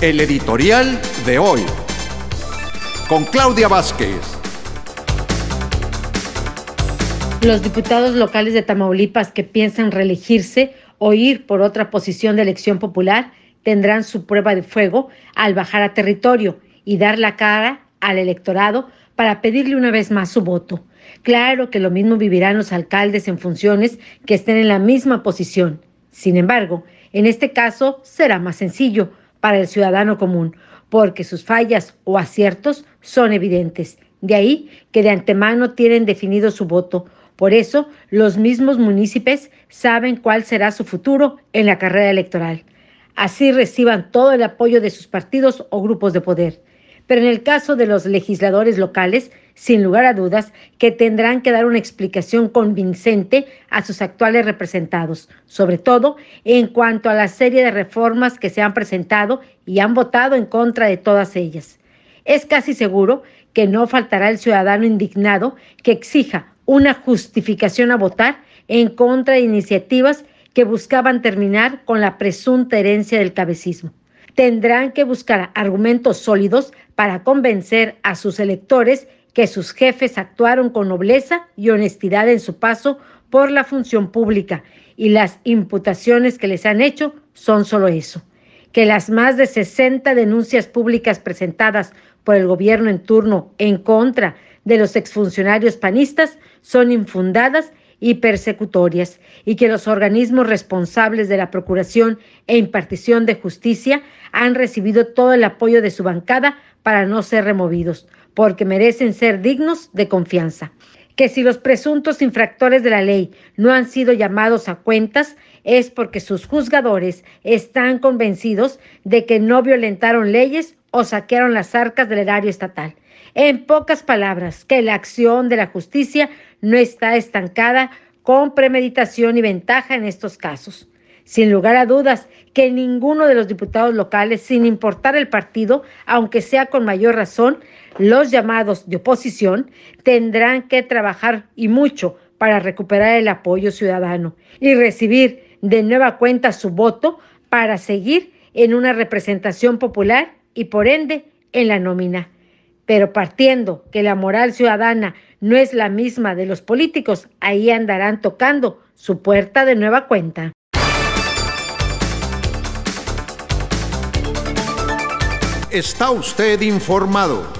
El editorial de hoy. Con Claudia Vázquez. Los diputados locales de Tamaulipas que piensan reelegirse o ir por otra posición de elección popular tendrán su prueba de fuego al bajar a territorio y dar la cara al electorado para pedirle una vez más su voto. Claro que lo mismo vivirán los alcaldes en funciones que estén en la misma posición. Sin embargo, en este caso será más sencillo, para el ciudadano común, porque sus fallas o aciertos son evidentes. De ahí que de antemano tienen definido su voto. Por eso, los mismos municipios saben cuál será su futuro en la carrera electoral. Así reciban todo el apoyo de sus partidos o grupos de poder. Pero en el caso de los legisladores locales, sin lugar a dudas, que tendrán que dar una explicación convincente a sus actuales representados, sobre todo en cuanto a la serie de reformas que se han presentado y han votado en contra de todas ellas. Es casi seguro que no faltará el ciudadano indignado que exija una justificación a votar en contra de iniciativas que buscaban terminar con la presunta herencia del cabecismo. Tendrán que buscar argumentos sólidos para convencer a sus electores que sus jefes actuaron con nobleza y honestidad en su paso por la función pública y las imputaciones que les han hecho son solo eso, que las más de 60 denuncias públicas presentadas por el gobierno en turno en contra de los exfuncionarios panistas son infundadas y persecutorias, y que los organismos responsables de la procuración e impartición de justicia han recibido todo el apoyo de su bancada para no ser removidos porque merecen ser dignos de confianza. Que si los presuntos infractores de la ley no han sido llamados a cuentas, es porque sus juzgadores están convencidos de que no violentaron leyes o saquearon las arcas del erario estatal. En pocas palabras, que la acción de la justicia no está estancada con premeditación y ventaja en estos casos. Sin lugar a dudas que ninguno de los diputados locales, sin importar el partido, aunque sea con mayor razón, los llamados de oposición, tendrán que trabajar y mucho para recuperar el apoyo ciudadano y recibir de nueva cuenta su voto para seguir en una representación popular y por ende en la nómina. Pero partiendo que la moral ciudadana no es la misma de los políticos, ahí andarán tocando su puerta de nueva cuenta. está usted informado.